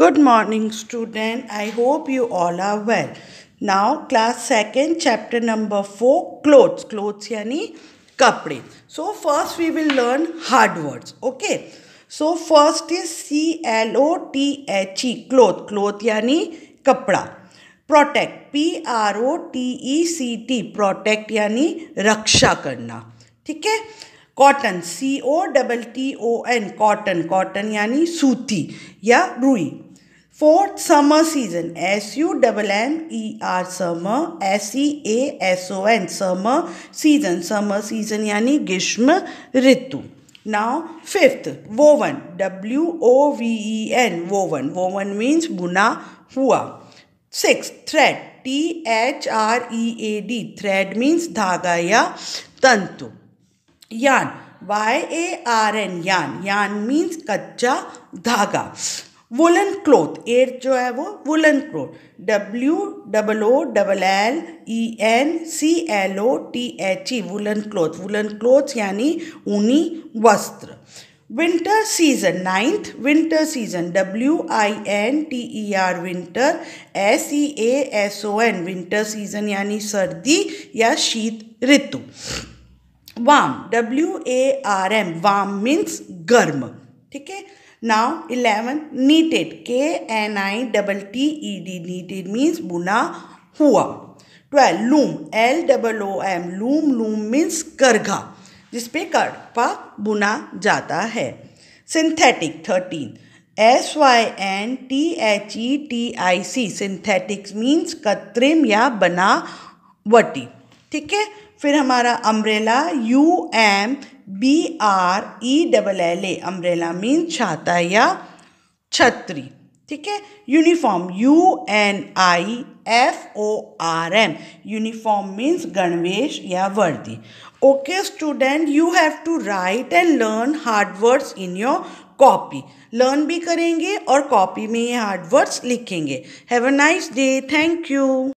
Good morning student. I hope you all are well. Now class second chapter number four clothes. Clothes yani kapde. So first we will learn hard words. Okay. So first is C L O T H E cloth. Cloth yani kapda. Protect P R O T E C T protect yani रक्षा करना ठीक है cotton C O double T O N cotton cotton यानी सूती या रुई fourth summer season S U double M E R summer S E S O N N season season season यानी ग्रीष्म ऋतु now fifth woven W O V E N woven woven means बुना हुआ six thread T H R E A D thread means धागा या तंतु यान Y A R N यान यान मीन्स कच्चा धागा वुलन क्लोथ एयर जो है वो woollen cloth W double O double L E N C L O T H ई वुलन क्लोथ वुलन क्लोथ यानी ऊनी वस्त्र winter season ninth winter season W I N T E R winter S E A S O N winter season यानी सर्दी या शीत ऋतु वाम W A R M वाम means गर्म ठीक है नाउ इलेवन नीटेड के N I double T E D knitted means बुना हुआ 12 loom L double O M loom loom means करघा जिसपे कड़पा बुना जाता है synthetic thirteen S Y N T H E T I C synthetics means कृत्रिम या बनावटी ठीक है फिर हमारा umbrella U M B R E double L A umbrella mean छाता या छतरी ठीक है uniform U N I F O R M uniform means गणवेश या वर्दी okay student you have to write and learn hard words in your copy learn भी करेंगे और कॉपी में ये हार्ड वर्ड्स लिखेंगे have a nice day thank you